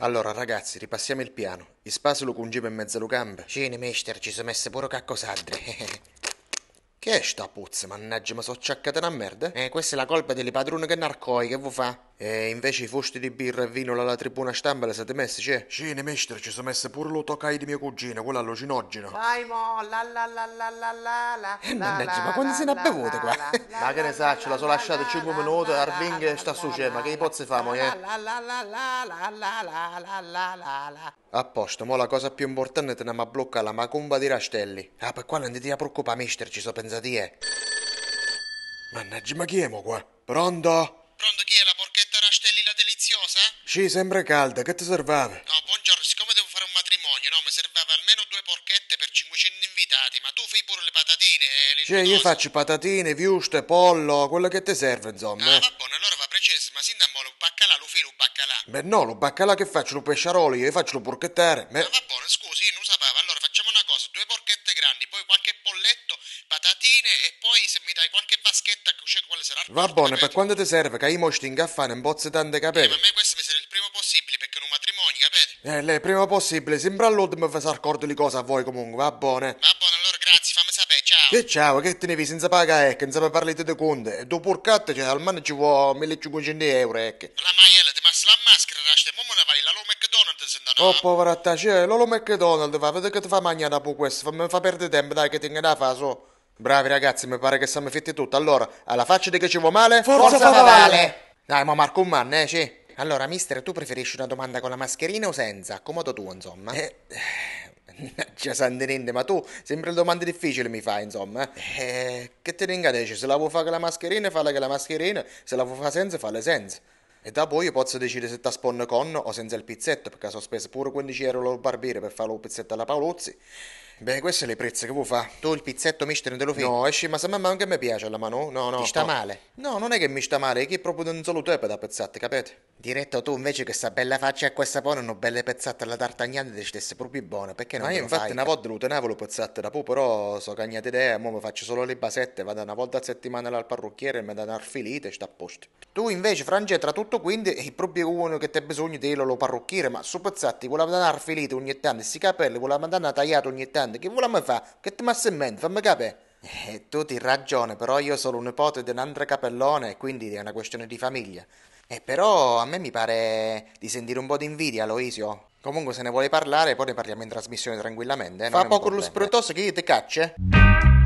Allora, ragazzi, ripassiamo il piano. I lo cungeva in mezzo alle gambe. Cine, mister, ci sono messe pure caccosadre. che è sta puzza, mannaggia, ma so ciaccata una merda? Eh, questa è la colpa delle padrone che narcoi, che vuoi fa? E invece i fusti di birra e vino alla tribuna stampa le siete messi, c'è? Sì, ne mister, ci sono messe pure lo toccai di mio cugino, quello allucinogeno. Vai mo, la la la la la la la Eh, mannaggia, ma quando se ne ha bevuto qua? Ma che ne sa, ce la sono lasciata 5 minuti, Arving sta su, c'è, ma che pozze famo, eh? La la la la la la la la la la la A posto, mo la cosa più importante te ne ma blocca la macumba di Rastelli. Ah, per qua non ti preoccupa, mister, ci so pensati, eh. Mannaggia, ma chi è mo qua? Pronto? Sì, sembra calda, che ti serve? No, buongiorno, siccome devo fare un matrimonio, no, mi servava almeno due porchette per 500 invitati, ma tu fai pure le patatine e eh, le Sì, io faccio patatine, viuste, pollo, quello che ti serve, insomma. Ah, va buono, allora va preciso, ma sin da mo' lo baccalà lo filo, un baccalà. Beh no, lo baccalà che faccio, lo pesciarolo, io faccio lo porchettare. Ma... Ah, va buono, scusi, io non sapevo, allora facciamo una cosa, due porchette grandi, poi qualche polletto, patatine e poi se mi dai qualche vaschetta, cioè quale sarà... Va buono, per quando ti serve, che io mo sto ingaffando in bozze tante capelli. Eh, testimoni, capite? Eh, lei, prima possibile, sembra l'odd mi fa s'accordo di cosa a voi comunque, va bene. Va bene, allora grazie, fammi sapere, ciao. Che ciao, che tenevi senza pagare, ecco, sapevo parlare di conto. E dopo il cat, cioè, almeno ci vuole 1500 euro, ecco. La maiella, ti massa la maschera, rasta, mo me ne vai, la lo McDonald's, se no. Oh, poverata, cioè, lo McDonald's, va, vedi che ti fa mangiare dopo questo, mi fa perdere tempo, dai, che ti ne da fa, so. Bravi ragazzi, mi pare che siamo fitti tutto. Allora, alla faccia di che ci vuole male, forza, forza fa male. Dai, ma Marco un man, eh, sì. Allora, mister, tu preferisci una domanda con la mascherina o senza? A comodo tuo, insomma. Eh, Già Sandenende, ma tu sempre domande difficili mi fai, insomma. Eh. eh, che te ne ingadesci? Se la vuoi fare con la mascherina, falla con la mascherina. Se la vuoi fare senza, falla senza. E da poi io posso decidere se ti sponno con o senza il pizzetto, perché ho speso pure 15 euro al barbiere per fare il pizzetto alla Paolozzi. Beh, queste sono le prezze che vuoi fare. Tu il pizzetto mister non te lo fai? No, esci, ma se mamma anche a me piace la mano, no, no. Ti sta no. male? No, non è che mi sta male, è che proprio non solo te per da pezzate, capite? Diretto tu invece che sta bella faccia a questa pone una bella pezzata alla tartagnata e stesse proprio buona perché non Ma io infatti fai? una volta lo tenevo le pezzate da po' però so cagnate idea, mo mi faccio solo le basette, vado una volta a settimana al parrucchiere e mi danno arfilite e sta a posto. Tu invece Frangè tra tutto quindi il proprio uno che ti ha bisogno di lo parrucchiere ma su pezzati voleva dare arfilite ogni tanto, sti capelli voleva andare tagliato ogni tanto, che voleva fare? Che ti massa in mente, fammi capire. Eh, tu ti ragione, però io sono un nipote di un altro capellone, quindi è una questione di famiglia. Eh, però a me mi pare di sentire un po' di invidia, Aloisio. Comunque se ne vuoi parlare, poi ne parliamo in trasmissione tranquillamente. eh, non Fa è un poco lo problema. sprottoso che io ti cacce. Eh.